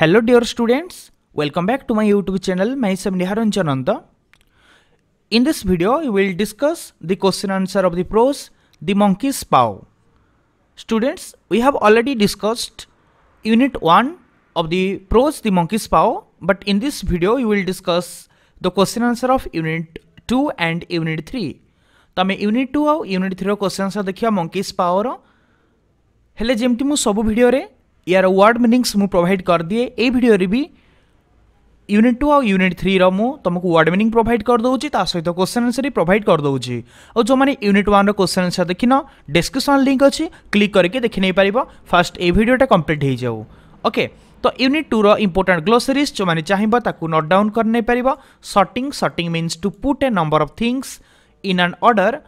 Hello dear students, welcome back to my YouTube channel, myself Niharanjananda. In this video, we will discuss the question answer of the prose, The Monkey's Paw. Students, we have already discussed unit 1 of the prose, The Monkey's Paw, but in this video, we will discuss the question answer of unit 2 and unit 3. तो आम Unit Two आउ Unit Three question answer देखा monkey's paw हेले जमी मुझ सब video यार word meanings मुझ प्रोभाइड करदे ये भिडियो भी यूनिट टू आउ थ्री थ्री रुमको वार्ड मिनिंग प्रोभाइड करदे सहित क्वेश्चन आंसर ही प्रोभाइड करदे और जो मैंने यूनिट व्वान क्वेश्चन आंसर देखिन डिस्क्रिपन लिंक अच्छी क्लिक करके देखी नहीं पार फास्ट ए भिडटा कम्प्लीट हो ओके तो यूनिट टूर इंपोर्टां ग्लोसरीज जो मैंने चाहिए नोट डाउन कर नहीं पार sorting sorting means to put a number of things in an order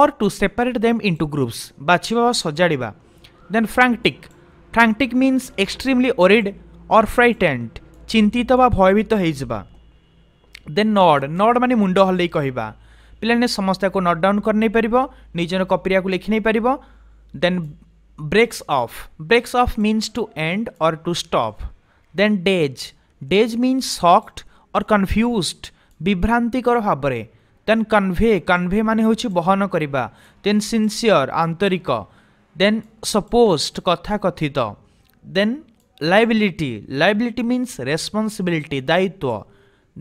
और to separate them into groups बाछवा सजाड़ा then frantic Frantic means extremely worried or frightened. চিন্তিত বা ভয়ভীত ହେଇଯିବା ଦେନ୍ ନଡ୍ ନଡ୍ ମାନେ ମୁଣ୍ଡ ହଲେଇ କହିବା ପିଲାମାନେ ସମସ୍ତଙ୍କୁ ନଟ୍ ଡାଉନ୍ କରିନେଇପାରିବ ନିଜର କପିରିଆକୁ ଲେଖିନେଇପାରିବ then breaks off breaks off means to end or to stop then dazed dazed means shocked or confused ବିଭ୍ରାନ୍ତିକର ଭାବରେ ଦେନ୍ କନଭେ କନଭେ ମାନେ ହେଉଛି ବହନ କରିବା ଦେନ୍ ସିନ୍ସିୟର ଆନ୍ତରିକ then supposed कथा कथित then liability liability means responsibility दायित्व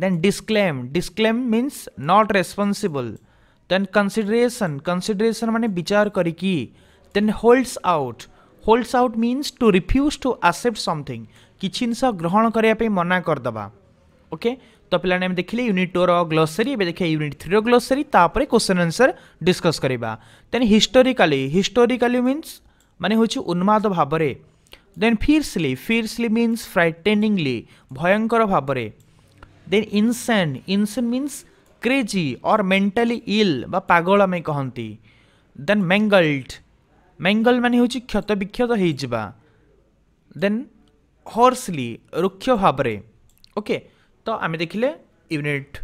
then disclaim disclaim means not responsible then consideration consideration माने विचार करिकी then holds out holds out means to refuse to accept something କିଛି ଜିନିଷ ଗ୍ରହଣ କରିବା ପାଇଁ ମନା କରିଦେବା ଓକେ तो पिलाने देखिले यूनिट टूर ग्लोसरी ए देखिए यूनिट थ्री ग्लोसरी तापर क्वेश्चन आंसर डिस्कस करवा देन हिस्टोरिकाली हिस्टोरिकाली मीन्स माने उन्माद भाव देन फिर्सली फिर्सली मीन्स फ्राइटेनिंगली भयंकर भाव then insane insane means crazy और मेन्टाली इल बा में आम कहती देन मैंगल्ड मैंगल मान हूँ क्षत विक्षत हो देन हर्सली रुक्ष भाव ओके okay. ତ ଆମେ ଦେଖିଲେ ୟୁନିଟ୍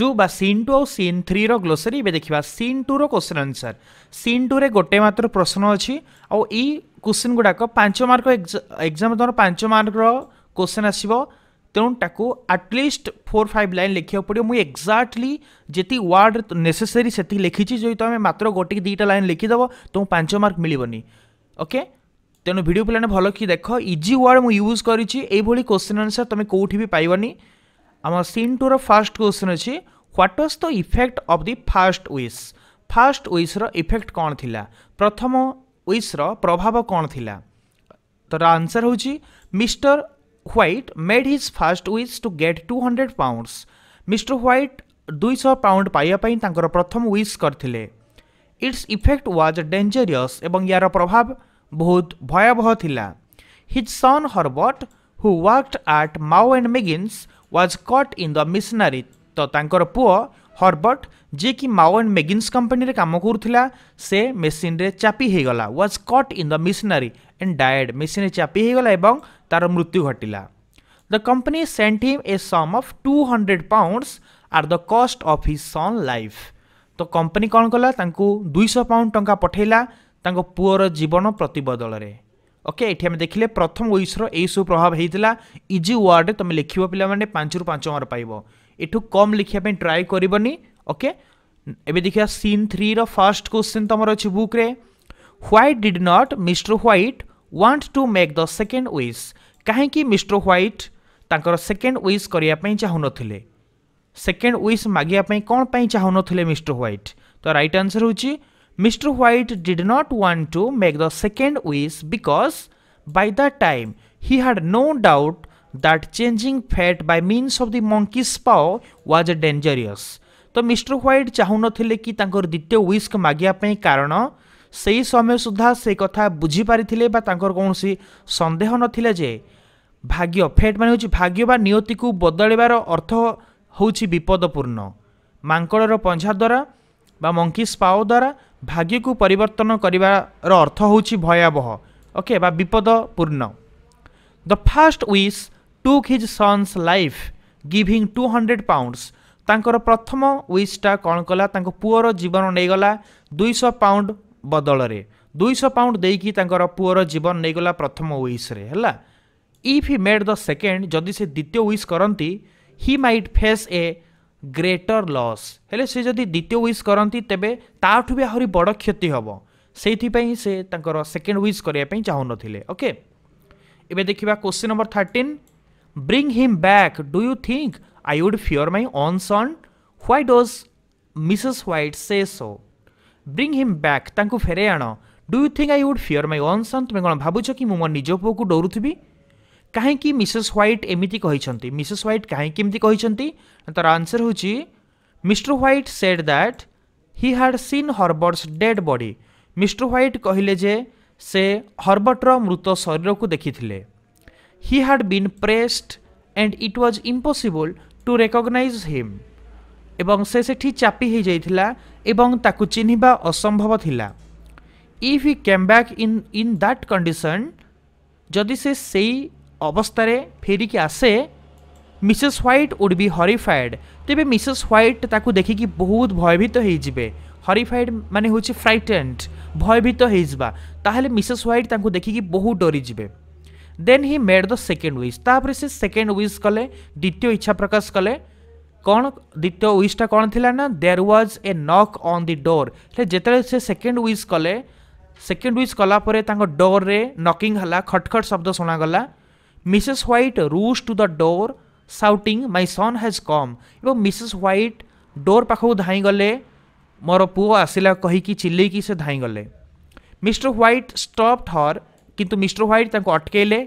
ଟୁ ବା ସିନ୍ ଟୁ ଆଉ ସିନ୍ ଥ୍ରୀର ଗ୍ଲୋସରୀ ଏବେ ଦେଖିବା ସିନ୍ ଟୁର କୋଶ୍ଚିନ୍ ଆନ୍ସର୍ ସିନ୍ ଟୁରେ ଗୋଟେ ମାତ୍ର ପ୍ରଶ୍ନ ଅଛି ଆଉ ଏଇ କୋଶ୍ଚିନ୍ ଗୁଡ଼ାକ ପାଞ୍ଚ ମାର୍କ ଏକ୍ଜାମ୍ ତମର ପାଞ୍ଚ ମାର୍କର କୋଶ୍ଚିନ୍ ଆସିବ ତେଣୁ ତାକୁ ଆଟଲିଷ୍ଟ ଫୋର୍ ଫାଇଭ୍ ଲାଇନ୍ ଲେଖିବାକୁ ପଡ଼ିବ ମୁଁ ଏକ୍ଜାକ୍ଟଲି ଯେତିକି ୱାର୍ଡ଼ ନେସେସରୀ ସେତିକି ଲେଖିଛି ଯଦି ତୁମେ ମାତ୍ର ଗୋଟେ କି ଦୁଇଟା ଲାଇନ୍ ଲେଖିଦେବ ତୁମକୁ ପାଞ୍ଚ ମାର୍କ ମିଳିବନି ଓକେ ତେଣୁ ଭିଡ଼ିଓ ପିଲାମାନେ ଭଲ କି ଦେଖ ଇଜି ୱାର୍ଡ଼ ମୁଁ ୟୁଜ୍ କରିଛି ଏଇଭଳି କୋଶ୍ଚିନ୍ ଆନ୍ସର୍ ତୁମେ କେଉଁଠି ବି ପାଇବନି আমার সিন টুর ফার্স্ট কোশ্চিন অছি what was the effect of the first wish first ওয়েস্র ইফেক্ট କ'ଣ ଥିଲା ପ୍ରଥମ ওয়েস্র ପ୍ରଭାବ କ'ଣ ଥିଲା ତ ଆନ୍ସର ହେଉଛି Mister White made his first wish to get two hundred pounds Mister White ଦୁଇଶହ ପାଉଣ୍ଡ ପାଇବା ପାଇଁ ତାଙ୍କର ପ୍ରଥମ ୱିସ୍ କରିଥିଲେ ଇଟ୍ସ ଇଫେକ୍ଟ ୱାଜ୍ ଡେଞ୍ଜରିୟସ୍ ଏବଂ ଏହାର ପ୍ରଭାବ ବହୁତ ଭୟାବହ ଥିଲା his son Herbert who worked at Maw and Meggins was caught in the machinery ତ ତାଙ୍କର ପୁଅ ହର୍ବର୍ଟ ଯିଏକି ମାଓ ଆଣ୍ଡ ମେଗିନ୍ସ କମ୍ପାନୀରେ କାମ କରୁଥିଲା ସେ ମେସିନ୍ରେ ଚାପି ହୋଇଗଲା was caught in the machinery and died ମେସିନ୍ରେ ଚାପି ହୋଇଗଲା ଏବଂ ତା'ର ମୃତ୍ୟୁ ଘଟିଲା the company sent him a sum of two hundred pounds at the cost of his son life ତ କମ୍ପାନୀ କ'ଣ କଲା ତାଙ୍କୁ ଦୁଇଶହ ପାଉଣ୍ଡ ଟଙ୍କା ପଠାଇଲା ତାଙ୍କ ପୁଅର ଜୀବନ ପ୍ରତିବଦଳରେ ଓକେ ଏଠି ଆମେ ଦେଖିଲେ ପ୍ରଥମ ୱିସ୍ର ଏହିସବୁ ପ୍ରଭାବ ହେଇଥିଲା ଇଜି ୱାର୍ଡ଼ରେ ତୁମେ ଲେଖିବ ପିଲାମାନେ ପାଞ୍ଚରୁ ପାଞ୍ଚ ମାର୍କ ପାଇବ ଏଠୁ କମ୍ ଲେଖିବା ପାଇଁ ଟ୍ରାଏ କରିବନି ଓକେ ଏବେ ଦେଖିବା ସିନ୍ ଥ୍ରୀର ଫାର୍ଷ୍ଟ କ୍ୱେଶ୍ଚିନ୍ ତୁମର ଅଛି ବୁକ୍ରେ White did not Mister White want to make the second wish କାହିଁକି ମିଷ୍ଟର ହ୍ୱାଇଟ୍ ତାଙ୍କର ସେକେଣ୍ଡ ୱିସ୍ କରିବା ପାଇଁ ଚାହୁଁନଥିଲେ ସେକେଣ୍ଡ ୱିସ୍ ମାଗିବା ପାଇଁ କ'ଣ ପାଇଁ ଚାହୁଁନଥିଲେ ମିଷ୍ଟର ହ୍ୱାଇଟ୍ ତ ରାଇଟ୍ ଆନ୍ସର୍ ହେଉଛି Mr. White did not want to make the second wish because by that time he had no doubt that changing fat by means of the monkey's paw was dangerous. तो Mister White चाहूनथिले कि तांकर द्वितीय wish के मागिया पई कारण सेई समय सुद्धा से कथा बुझी पारिथिले बा तांकर कोनसी संदेह नथिले जे भाग्य फेट माने होची भाग्य बा नियति को बदलिबार अर्थ होची विपदपूर्ण मांकडर पंजा द्वारा बा मंकीस पाओ द्वारा ଭାଗ୍ୟକୁ ପରିବର୍ତ୍ତନ କରିବାର ଅର୍ଥ ହେଉଛି ଭୟାବହ ଓକେ ବା ବିପଦପୂର୍ଣ୍ଣ the first wish took his son's life giving two hundred pounds ତାଙ୍କର ପ୍ରଥମ ୱିସ୍ଟା କ'ଣ କଲା ତାଙ୍କ ପୁଅର ଜୀବନ ନେଇଗଲା ଦୁଇଶହ ପାଉଣ୍ଡ ବଦଳରେ ଦୁଇଶହ ପାଉଣ୍ଡ ଦେଇକି ତାଙ୍କର ପୁଅର ଜୀବନ ନେଇଗଲା ପ୍ରଥମ ୱିସ୍ରେ ହେଲା if he made the second ଯଦି ସେ ଦ୍ୱିତୀୟ ୱିସ୍ କରନ୍ତି he might face a greater loss ହେଲେ ସେ ଯଦି ଦ୍ୱିତୀୟ ୱିସ୍ କରନ୍ତି ତେବେ ତା'ଠୁ ବି ଆହୁରି ବଡ଼ କ୍ଷତି ହେବ ସେଇଥିପାଇଁ ସେ ତାଙ୍କର ସେକେଣ୍ଡ ୱିସ୍ କରିବା ପାଇଁ ଚାହୁଁନଥିଲେ ଓକେ ଏବେ ଦେଖିବା question number thirteen bring him back do you think I would fear my own son why does Mrs White say so bring him back ତାଙ୍କୁ ଫେରାଇ ଆଣ do you think I would fear my own son ତୁମେ କ'ଣ ଭାବୁଛ କି ମୁଁ ମୋ ନିଜ ପୁଅକୁ ଡରୁଥିବି କାହିଁକି ମିସେସ୍ ହ୍ୱାଇଟ୍ ଏମିତି କହିଛନ୍ତି ମିସେସ୍ ହ୍ୱାଇଟ୍ କାହିଁକି ଏମିତି କହିଛନ୍ତି ତା'ର ଆନ୍ସର୍ ହେଉଛି Mister White said that he had seen Herbert's dead body Mister White କହିଲେ ଯେ ସେ ହର୍ବର୍ଟର ମୃତ ଶରୀରକୁ ଦେଖିଥିଲେ he had been pressed and it was impossible to recognize him ଏବଂ ସେ ସେଠି ଚାପି ହୋଇଯାଇଥିଲା ଏବଂ ତାକୁ ଚିହ୍ନିବା ଅସମ୍ଭବ ଥିଲା if he came back in in that condition ଯଦି ସେ ସେଇ ଅବସ୍ଥାରେ ଫେରିକି ଆସେ Mrs White would be horrified ତେବେ ମିସେସ୍ ହ୍ୱାଇଟ୍ ତାକୁ ଦେଖିକି ବହୁତ ଭୟଭୀତ ହେଇଯିବେ ହରିଫାଏଡ୍ ମାନେ ହେଉଛି ଫ୍ରାଇଟେଣ୍ଡ ଭୟଭୀତ ହେଇଯିବା ତାହେଲେ ମିସେସ୍ ହ୍ୱାଇଟ୍ ତାଙ୍କୁ ଦେଖିକି ବହୁତ ଡରିଯିବେ then he made the second wish ତାପରେ ସେ ସେକେଣ୍ଡ ୱିଶ୍ କଲେ ଦ୍ୱିତୀୟ ଇଚ୍ଛା ପ୍ରକାଶ କଲେ କ'ଣ ଦ୍ୱିତୀୟ ୱିଶ୍ଟା କ'ଣ ଥିଲା ନା there was a knock on the door ହେଲେ ଯେତେବେଳେ ସେ ସେକେଣ୍ଡ ୱିଶ୍ କଲେ ସେକେଣ୍ଡ ୱିଶ୍ କଲା ପରେ ତାଙ୍କ ଡୋର୍ରେ ନକିଂ ହେଲା ଖଟଖଟ ଶବ୍ଦ ଶୁଣାଗଲା Mrs. White rushed to the door, shouting, My son has come. ଏବଂ ମିସେସ୍ ହ୍ୱାଇଟ୍ ଡୋର୍ ପାଖକୁ ଧାଇଁଗଲେ ମୋର ପୁଅ ଆସିଲା କହିକି ଚିଲେଇକି ସେ ଧାଇଁଗଲେ ମିଷ୍ଟର ହ୍ୱାଇଟ୍ ଷ୍ଟପ୍ଡ ହର୍ କିନ୍ତୁ ମିଷ୍ଟର ହ୍ୱାଇଟ୍ ତାଙ୍କୁ ଅଟକେଇଲେ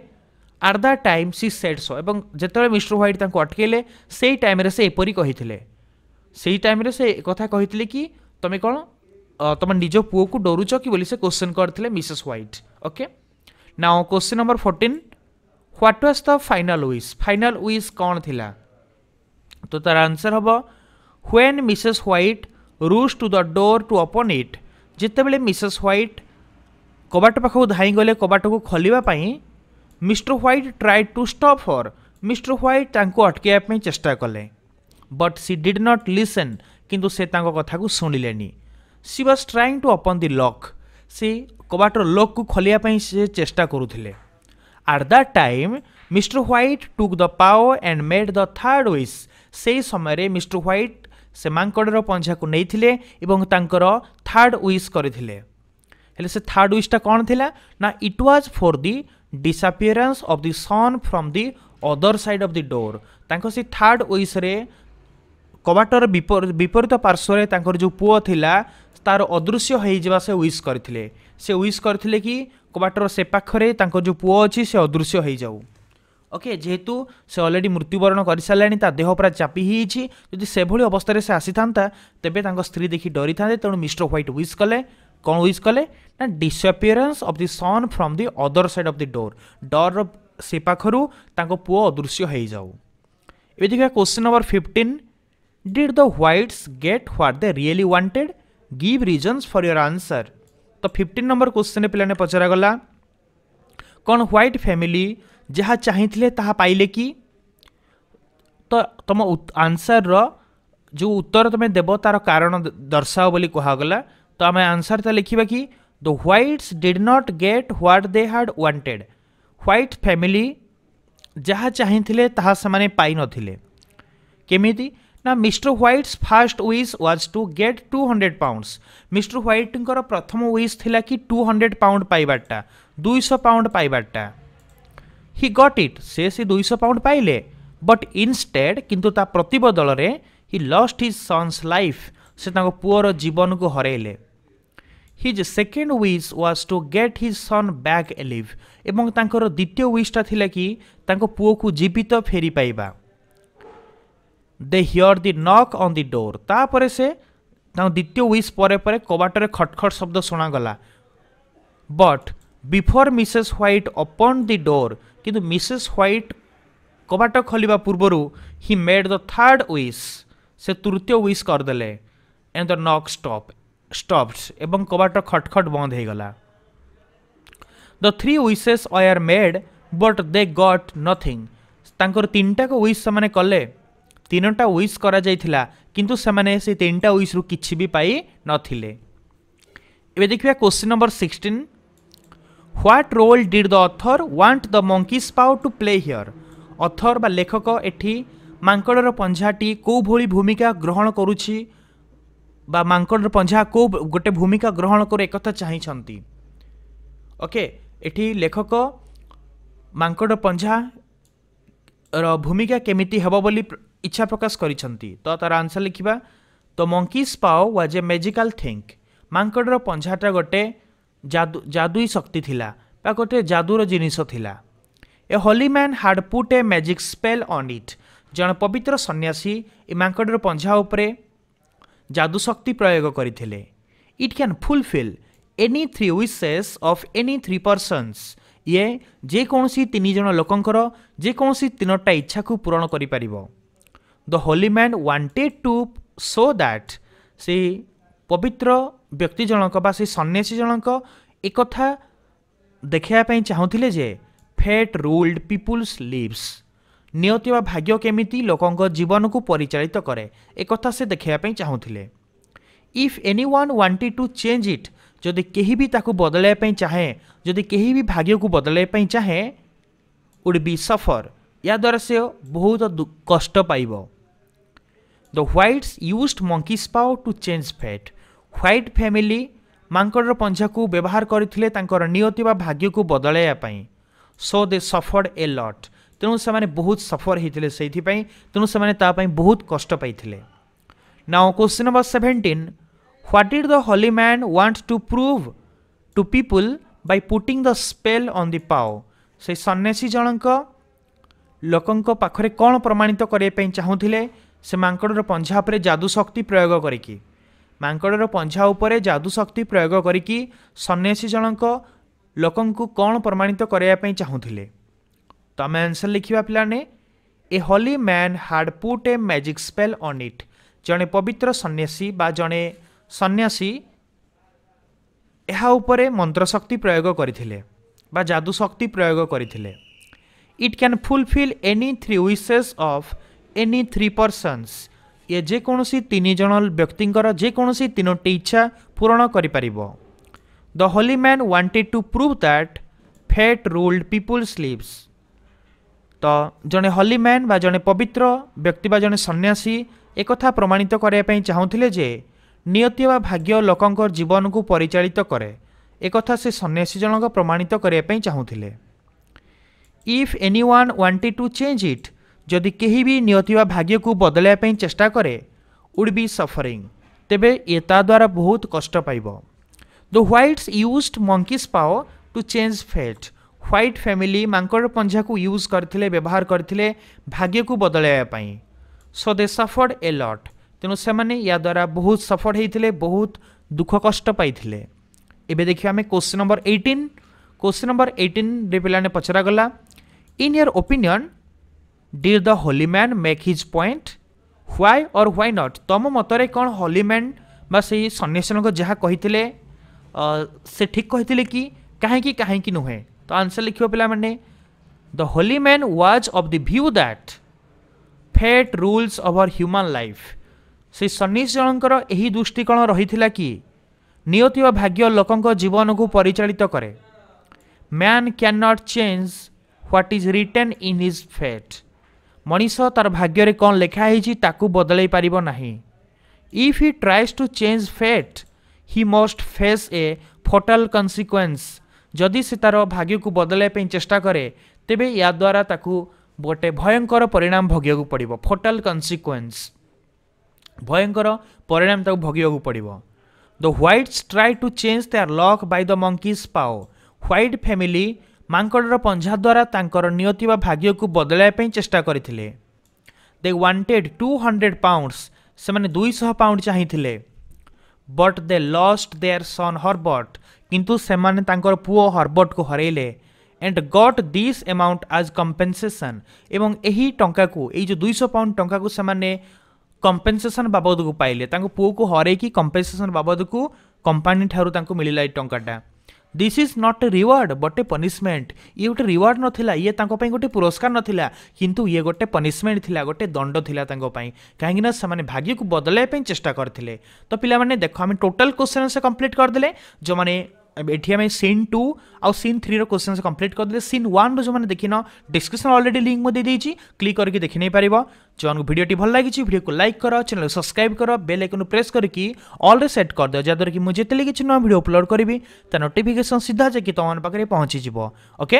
at the time she said so ଏବଂ ଯେତେବେଳେ ମିଷ୍ଟର ହ୍ୱାଇଟ୍ ତାଙ୍କୁ ଅଟକେଇଲେ ସେଇ ଟାଇମ୍ରେ ସେ ଏପରି କହିଥିଲେ ସେଇ ଟାଇମ୍ରେ ସେ କଥା କହିଥିଲେ କି ତୁମେ କ'ଣ ତୁମେ ନିଜ ପୁଅକୁ ଡରୁଛ କି ବୋଲି ସେ କୋଶ୍ଚିନ୍ କରିଥିଲେ ମିସେସ୍ ହ୍ୱାଇଟ୍ ଓକେ ନା question number fourteen what was the final wish final wish କ'ଣ ଥିଲା ତ ତା'ର ଆନ୍ସର୍ ହେବ when Mrs White rush to the door to open it ଯେତେବେଳେ ମିସେସ୍ ହ୍ୱାଇଟ୍ କବାଟ ପାଖକୁ ଧାଇଁଗଲେ କବାଟକୁ ଖୋଲିବା ପାଇଁ Mister White try to stop her Mister White ତାଙ୍କୁ ଅଟକାଇବା ପାଇଁ ଚେଷ୍ଟା କଲେ but she did not listen କିନ୍ତୁ ସେ ତାଙ୍କ କଥାକୁ ଶୁଣିଲେନି she was trying two open the lock ସେ କବାଟର ଲକ୍କୁ ଖୋଲିବା ପାଇଁ ସେ ଚେଷ୍ଟା କରୁଥିଲେ at that time Mister White took the paw and made the third wish ସେହି ସମୟରେ ମିଷ୍ଟର ହ୍ୱାଇଟ୍ ସେ ମାଙ୍କଡ଼ର ପଞ୍ଝାକୁ ନେଇଥିଲେ ଏବଂ ତାଙ୍କର ଥାର୍ଡ ୱିସ୍ କରିଥିଲେ ହେଲେ ସେ ଥାର୍ଡ ୱିସ୍ଟା କ'ଣ ଥିଲା ନା it was for the disappearance of the son from the other side of the door ତାଙ୍କ ସେ ଥାର୍ଡ ୱିସ୍ରେ କବାଟର ବିପରୀତ ପାର୍ଶ୍ୱରେ ତାଙ୍କର ଯେଉଁ ପୁଅ ଥିଲା ତା'ର ଅଦୃଶ୍ୟ ହୋଇଯିବା ସେ ୱିସ୍ କରିଥିଲେ ସେ ୱିସ୍ କରିଥିଲେ କି କବାଟର ସେ ପାଖରେ ତାଙ୍କ ଯେଉଁ ପୁଅ ଅଛି ସେ ଅଦୃଶ୍ୟ ହେଇଯାଉ ଓକେ ଯେହେତୁ ସେ ଅଲରେଡ଼ି ମୃତ୍ୟୁବରଣ କରିସାରିଲାଣି ତା ଦେହ ପୁରା ଚାପି ହେଇଯାଇଛି ଯଦି ସେଭଳି ଅବସ୍ଥାରେ ସେ ଆସିଥାନ୍ତା ତେବେ ତାଙ୍କ ସ୍ତ୍ରୀ ଦେଖି ଡରିଥାନ୍ତେ ତେଣୁ ମିଷ୍ଟର ହ୍ୱାଇଟ୍ ୱିସ୍ କଲେ କ'ଣ ୱିସ୍ କଲେ ନା disappearance of the son from the other side of the door ଡର୍ର ସେ ପାଖରୁ ତାଙ୍କ ପୁଅ ଅଦୃଶ୍ୟ ହେଇଯାଉ ଏବେ ଦେଖିବା question number fifteen did the Whites get what they really wanted give reasons for your answer तो फिफ्टन नंबर क्वेश्चन पे पचरगला कौन ह्वैट फैमिली जहाँ चाहते ताइले कि तो तुम आंसर रो उत्तर तुम्हें देव तार कारण दर्शाओ बोली कहगला तो आम आंसर तो लिखा कि the Whites did not get what they had wanted what family जहाँ चाहते ताइन केमी ନା Mister White's first wish was to get two hundred pounds Mister ହ୍ୱାଇଟ୍ଙ୍କର ପ୍ରଥମ ୱିସ୍ ଥିଲା କି ଟୁ ହଣ୍ଡ୍ରେଡ଼ ପାଉଣ୍ଡ ପାଇବାରଟା ଦୁଇଶହ ପାଉଣ୍ଡ ପାଇବାରଟା ହି ଗଟ୍ ଇଟ୍ ସେ ସେ ଦୁଇଶହ ପାଉଣ୍ଡ ପାଇଲେ ବଟ୍ ଇନଷ୍ଟେଡ୍ କିନ୍ତୁ ତା ପ୍ରତିବଦଳରେ he lost his son's life ସେ ତାଙ୍କ ପୁଅର ଜୀବନକୁ ହରାଇଲେ his second wish was to get his son back alive ଏବଂ ତାଙ୍କର ଦ୍ୱିତୀୟ ୱିସ୍ଟା ଥିଲା କି ତାଙ୍କ ପୁଅକୁ ଜୀବିତ ଫେରି ପାଇବା দে হিয়র দি নক অন দি ডোর ତାପରେ ସେ ତାଙ୍କ ଦ୍ୱିତୀୟ ୱିଶ୍ ପରେ ପରେ କବାଟରେ ଖଟଖଟ ଶବ୍ଦ ଶୁଣାଗଲା but before Mrs White open the door କିନ୍ତୁ ମିସେସ୍ ହ୍ୱାଇଟ୍ କବାଟ ଖୋଲିବା ପୂର୍ବରୁ he made the third wish ସେ ତୃତୀୟ ୱିଶ୍ କରିଦେଲେ and the knock stop stops ଏବଂ କବାଟ ଖଟଖଟ ବନ୍ଦ ହୋଇଗଲା the three wishes are made but they got nothing ତାଙ୍କର ତିନିଟାକ ୱିଶ୍ ସେମାନେ କଲେ ତିନୋଟା ୱିଶ୍ କରାଯାଇଥିଲା କିନ୍ତୁ ସେମାନେ ସେ ତିନିଟା ୱିଶ୍ରୁ କିଛି ବି ପାଇ ନଥିଲେ ଏବେ ଦେଖିବା question number sixteen what role did the author want the monkey's paw to play here author ବା ଲେଖକ ଏଠି ମାଙ୍କଡ଼ର ପଞ୍ଝାଟି କେଉଁଭଳି ଭୂମିକା ଗ୍ରହଣ କରୁଛି বা মাঙ্কড়র পঞ্ঝা কেউ গোটে ভূমিকা গ্রহণ করে একথা চাইছেন ওকে এটি লেখক মাঙ্কড় পঞ্ঝা ଭୂମିକା କେମିତି ହେବ ବୋଲି ଇଚ୍ଛା ପ୍ରକାଶ କରିଛନ୍ତି ତ ତା'ର ଆନ୍ସର୍ ଲେଖିବା ତ monkey's paw was a magical thing ମାଙ୍କଡ଼ର ପଞ୍ଝାଟା ଗୋଟେ ଜାଦୁ ଜାଦୁଇ ଶକ୍ତି ଥିଲା ବା ଗୋଟେ ଜାଦୁର ଜିନିଷ ଥିଲା a holy man had put a magic spell on it ଜଣେ ପବିତ୍ର ସନ୍ନ୍ୟାସୀ ଏ ମାଙ୍କଡ଼ର ପଞ୍ଝା ଉପରେ ଜାଦୁ ଶକ୍ତି ପ୍ରୟୋଗ କରିଥିଲେ it can fulfil any three wishes of any three persons ଇଏ ଯେକୌଣସି ତିନି ଜଣ ଲୋକଙ୍କର ଯେକୌଣସି ତିନୋଟା ଇଚ୍ଛାକୁ ପୂରଣ କରିପାରିବ the holy man wanted to show that ସେ ପବିତ୍ର ବ୍ୟକ୍ତି ଜଣକ ବା ସେ ସନ୍ନ୍ୟାସୀ ଜଣଙ୍କ ଏକଥା ଦେଖାଇବା ପାଇଁ ଚାହୁଁଥିଲେ ଯେ ଫେଟ୍ ରୁଲ୍ଡ ପିପୁଲ୍ସ ଲିଭ୍ସ ନିଅଥିବା ଭାଗ୍ୟ କେମିତି ଲୋକଙ୍କ ଜୀବନକୁ ପରିଚାଳିତ କରେ ଏକଥା ସେ ଦେଖାଇବା ପାଇଁ ଚାହୁଁଥିଲେ if any one wanted to change it ଯଦି କେହି ବି ତାକୁ ବଦଳାଇବା ପାଇଁ ଚାହେଁ ଯଦି କେହି ବି ଭାଗ୍ୟକୁ ବଦଳାଇବା ପାଇଁ ଚାହେଁ ଉଡ୍ ବି ସଫର୍ ଏହାଦ୍ୱାରା ସେ ବହୁତ କଷ୍ଟ ପାଇବ the Whites used monkey's paw to change fate White family ମାଙ୍କଡ଼ର ପଞ୍ଝାକୁ ବ୍ୟବହାର କରିଥିଲେ ତାଙ୍କର ନିୟତି ବା ଭାଗ୍ୟକୁ ବଦଳାଇବା ପାଇଁ ସୋ ଦେ ସଫର୍ଡ ଏ ଲଟ୍ ତେଣୁ ସେମାନେ ବହୁତ ସଫର ହୋଇଥିଲେ ସେଇଥିପାଇଁ ତେଣୁ ସେମାନେ ତା ପାଇଁ ବହୁତ କଷ୍ଟ ପାଇଥିଲେ now question number seventeen What did the holy man want to prove to people by putting the spell on the pow? ସେ ସନ୍ନ୍ୟାସୀ ଜଣଙ୍କ ଲୋକଙ୍କ ପାଖରେ କ'ଣ ପ୍ରମାଣିତ କରିବା ପାଇଁ ଚାହୁଁଥିଲେ ସେ ମାଙ୍କଡ଼ର ପଞ୍ଝା ଉପରେ ଯାଦୁ ଶକ୍ତି ପ୍ରୟୋଗ କରିକି ମାଙ୍କଡ଼ର ପଞ୍ଝା ଉପରେ ଯାଦୁ ଶକ୍ତି ପ୍ରୟୋଗ କରିକି ସନ୍ନ୍ୟାସୀ ଜଣଙ୍କ ଲୋକଙ୍କୁ କ'ଣ ପ୍ରମାଣିତ କରିବା ପାଇଁ ଚାହୁଁଥିଲେ ତ ଆମେ ଆନ୍ସର୍ ଲେଖିବା ପିଲାମାନେ a holy man had put a magic spell on it ଜଣେ ପବିତ୍ର ସନ୍ନ୍ୟାସୀ ବା ଜଣେ ସନ୍ନ୍ୟାସୀ ଏହା ଉପରେ ମନ୍ତ୍ରଶକ୍ତି ପ୍ରୟୋଗ କରିଥିଲେ ବା ଯାଦୁ ଶକ୍ତି ପ୍ରୟୋଗ କରିଥିଲେ it can fulfil any three wishes of any three persons ଏ ଯେକୌଣସି ତିନି ଜଣ ବ୍ୟକ୍ତିଙ୍କର ଯେକୌଣସି ତିନୋଟି ଇଚ୍ଛା ପୂରଣ କରିପାରିବ the holy man wanted to prove that fate ruled people's lives ତ ଜଣେ ହୋଲି ମ୍ୟାନ୍ ବା ଜଣେ ପବିତ୍ର ବ୍ୟକ୍ତି ବା ଜଣେ ସନ୍ନ୍ୟାସୀ ଏକଥା ପ୍ରମାଣିତ କରିବା ପାଇଁ ଚାହୁଁଥିଲେ ଯେ ନିୟତି ବା ଭାଗ୍ୟ ଲୋକଙ୍କ ଜୀବନକୁ ପରିଚାଳିତ କରେ ଏକଥା ସେ ସନ୍ନ୍ୟାସୀ ଜଣକ ପ୍ରମାଣିତ କରିବା ପାଇଁ ଚାହୁଁଥିଲେ if any one wanted to change it ଯଦି କେହି ବି ନିୟତି ବା ଭାଗ୍ୟକୁ ବଦଳାଇବା ପାଇଁ ଚେଷ୍ଟା କରେ ଉଡ୍ ବି ସଫରିଂ ତେବେ ଏ ତାଦ୍ୱାରା ବହୁତ କଷ୍ଟ ପାଇବ the Whites used monkey's paw to change fate White family ମାଙ୍କଡ଼ ପଞ୍ଝାକୁ ୟୁଜ୍ କରିଥିଲେ ବ୍ୟବହାର କରିଥିଲେ ଭାଗ୍ୟକୁ ବଦଳାଇବା ପାଇଁ ସୋ ଦେ ସଫର୍ଡ ଏ ଲଟ୍ तेणु से मैंने यद्वारा बहुत सफल होते बहुत दुख कष्ट एवं देखिए आम question number eighteen question number eighteen पे पचरागला in your opinion did the holy man make his point why और व्वै नट तुम मतरे कौन होली मैन से सन्यासन को जहाँ कही से ठीक कही कि कहीं कहीं नुहे तो आंसर लिख पे the holy man was of the view that fate rules our human life ଶ୍ରୀ ସନ୍ନ୍ୟାସ ଜଣଙ୍କର ଏହି ଦୃଷ୍ଟିକୋଣ ରହିଥିଲା କି ନିୟତି ଓ ଭାଗ୍ୟ ଲୋକଙ୍କ ଜୀବନକୁ ପରିଚାଳିତ କରେ man can not change what is written in his fate ମଣିଷ ତା'ର ଭାଗ୍ୟରେ କ'ଣ ଲେଖା ହେଇଛି ତାକୁ ବଦଳାଇ ପାରିବ ନାହିଁ if he tries to change fate he must face ଏ ଫଟାଲ୍ କନ୍ସିକ୍ୱେନ୍ସ ଯଦି ସେ ତା'ର ଭାଗ୍ୟକୁ ବଦଳାଇବା ପାଇଁ ଚେଷ୍ଟା କରେ ତେବେ ଏହାଦ୍ୱାରା ତାକୁ ଗୋଟେ ଭୟଙ୍କର ପରିଣାମ ଭୋଗିବାକୁ ପଡ଼ିବ ଫଟାଲ୍ କନ୍ସିକ୍ୱେନ୍ସ ଭୟଙ୍କର ପରିଣାମ ତାକୁ ଭୋଗିବାକୁ ପଡ଼ିବ the Whites try to change their luck by the monkey's paw White family ମାଙ୍କଡ଼ର ପଞ୍ଝା ଦ୍ୱାରା ତାଙ୍କର ନିୟତି ବା ଭାଗ୍ୟକୁ ବଦଳାଇବା ପାଇଁ ଚେଷ୍ଟା କରିଥିଲେ they wanted two hundred pounds ସେମାନେ ଦୁଇଶହ ପାଉଣ୍ଡ ଚାହିଁଥିଲେ but they lost their son Herbert କିନ୍ତୁ ସେମାନେ ତାଙ୍କର ପୁଅ ହର୍ବର୍ଟକୁ ହରାଇଲେ and got this amount as compensation ଏବଂ ଏହି ଟଙ୍କାକୁ ଏଇ ଯେଉଁ ଦୁଇଶହ ପାଉଣ୍ଡ ଟଙ୍କାକୁ ସେମାନେ କମ୍ପେନସେସନ୍ ବାବଦକୁ ପାଇଲେ ତାଙ୍କ ପୁଅକୁ ହରେଇକି କମ୍ପେନସେସନ୍ ବାବଦକୁ କମ୍ପାନୀ ଠାରୁ ତାଙ୍କୁ ମିଳିଲା ଏଇ ଟଙ୍କାଟା this is not a reward but a punishment ଇଏ ଗୋଟେ ରିୱାର୍ଡ଼ ନଥିଲା ଇଏ ତାଙ୍କ ପାଇଁ ଗୋଟେ ପୁରସ୍କାର ନଥିଲା କିନ୍ତୁ ଇଏ ଗୋଟେ ପନିସମେଣ୍ଟ ଥିଲା ଗୋଟେ ଦଣ୍ଡ ଥିଲା ତାଙ୍କ ପାଇଁ କାହିଁକିନା ସେମାନେ ଭାଗ୍ୟକୁ ବଦଳାଇବା ପାଇଁ ଚେଷ୍ଟା କରିଥିଲେ ତ ପିଲାମାନେ ଦେଖ ଆମେ ଟୋଟାଲ୍ କୋଶ୍ଚିନ୍ ସେ କମ୍ପ୍ଲିଟ୍ କରିଦେଲେ ଯେଉଁମାନେ ଏଠି ଆମେ ସିନ୍ ଟୁ ଆଉ ସିନ୍ ଥ୍ରୀର କୋଶ୍ଚିନ୍ସ କମ୍ପ୍ଲିଟ୍ କରିଦେଲେ ସିନ୍ ୱାନ୍ର ଯେଉଁମାନେ ଦେଖିନ ଡିସ୍କ୍ରିପ୍ସନ୍ ଅଲରେଡ଼ି ଲିଙ୍କ୍ ମୁଁ ଦେଇଦେଇଛି କ୍ଲିକ୍ କରିକି ଦେଖି ନେଇପାରିବ ଯେଉଁମାନଙ୍କୁ ଭିଡ଼ିଓଟି ଭଲ ଲାଗିଛି ଭିଡ଼ିଓକୁ ଲାଇକ୍ କର ଚ୍ୟାନେଲ୍ ସବସ୍କ୍ରାଇବ୍ କର ବେଲ୍ ଆଇକନ୍କୁ ପ୍ରେସ୍ କରିକି ଅଲ୍ରେ ସେଟ୍ କରିଦିଅ ଯାହାଦ୍ୱାରା କି ମୁଁ ଯେତେବେଳେ କିଛି ନୂଆ ଭିଡ଼ିଓ ଅପଲୋଡ଼ କରିବି ତା ନୋଟିଫିକେସନ୍ ସିଧା ଯାଇକି ତୁମମାନଙ୍କ ପାଖରେ ପହଞ୍ଚିଯିବ okay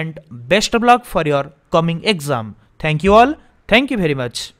and best of luck for your coming exam thank you all thank you very much